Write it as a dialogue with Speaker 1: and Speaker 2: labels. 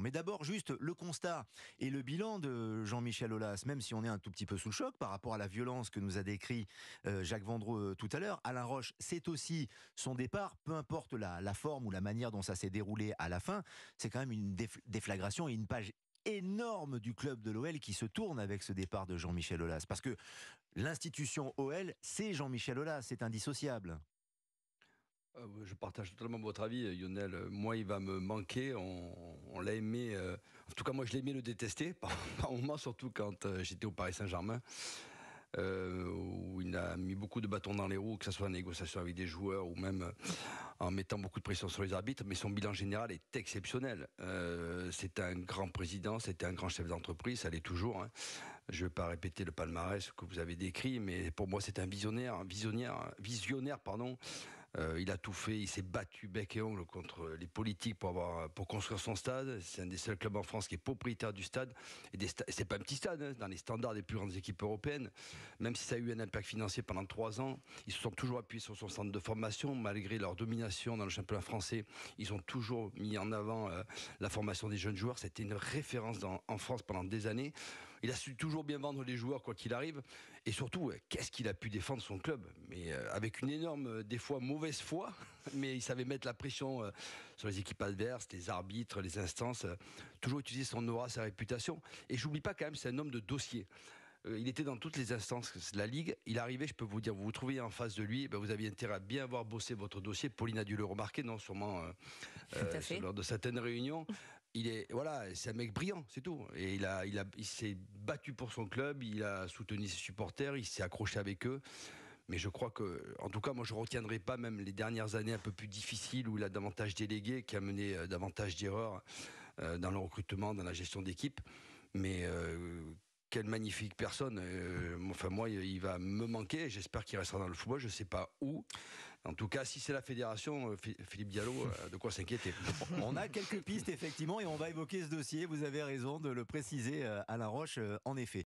Speaker 1: Mais d'abord, juste le constat et le bilan de Jean-Michel Aulas, même si on est un tout petit peu sous le choc par rapport à la violence que nous a décrit euh, Jacques Vendreux euh, tout à l'heure. Alain Roche, c'est aussi son départ, peu importe la, la, forme ou la manière dont ça s'est déroulé à la fin, c'est quand même une déflagration et une page énorme du club de l'OL qui se tourne avec ce départ de Jean-Michel Aulas. Parce que l'institution OL, c'est Jean-Michel Aulas, c'est indissociable.
Speaker 2: Euh, je partage totalement votre avis, euh, Lionel. Euh, moi, il va me manquer. On, l'a aimé. en tout cas, moi, je l'ai aimé le détester par, moment, surtout quand j'étais au Paris Saint-Germain, où il a mis beaucoup de bâtons dans les roues, que ce soit en négociation avec des joueurs ou même en mettant beaucoup de pression sur les arbitres. Mais son bilan général est exceptionnel. c'est un grand président, c'était un grand chef d'entreprise, ça l'est toujours. Hein. Je ne vais pas répéter le palmarès que vous avez décrit, mais pour moi, c'est un visionnaire, un visionnaire, visionnaire, pardon. Euh, il a tout fait, il s'est battu bec et ongle contre les politiques pour, pour construire son stade. C'est un des seuls clubs en France qui est propriétaire du stade. Et c'est pas un petit stade, hein, dans les standards des plus grandes équipes européennes. Même si ça a eu un impact financier pendant trois ans, ils se sont toujours appuyés sur son centre de formation, malgré leur domination dans le championnat français. Ils ont toujours mis en avant euh, la formation des jeunes joueurs. C'était une référence en France pendant des années il a su toujours bien vendre les joueurs quoi qu'il arrive. Et surtout, euh, qu'est-ce qu'il a pu défendre son club Mais euh, avec une énorme, euh, des fois mauvaise foi, mais il savait mettre la pression sur les équipes adverses, les arbitres, les instances. Toujours utiliser son aura, sa réputation. Et j'oublie pas quand même, c'est un homme de dossier il était dans toutes les instances de la Ligue. Il arrivait, je peux vous dire, vous vous trouvez en face de lui, ben, vous aviez intérêt à bien avoir bossé votre dossier. Pauline a dû le remarquer, non Sûrement lors de certaines réunions il est voilà, c'est un mec brillant, c'est tout. Et il a, il a, s'est battu pour son club, il a soutenu ses supporters, il s'est accroché avec eux. Mais je crois que, en tout cas, moi, je retiendrai pas même les dernières années un peu plus difficiles où il a davantage délégué, qui a mené euh, davantage d'erreurs euh, dans le recrutement, dans la gestion d'équipe. Mais euh, quelle magnifique personne. Euh, enfin, moi, il va me manquer. J'espère qu'il restera dans le football. Je ne sais pas où. En tout cas, si c'est la fédération, euh, Philippe Diallo, euh, de quoi s'inquiéter. on
Speaker 1: a quelques pistes, effectivement, et on va évoquer ce dossier. Vous avez raison de le préciser, Alain Roche, en effet.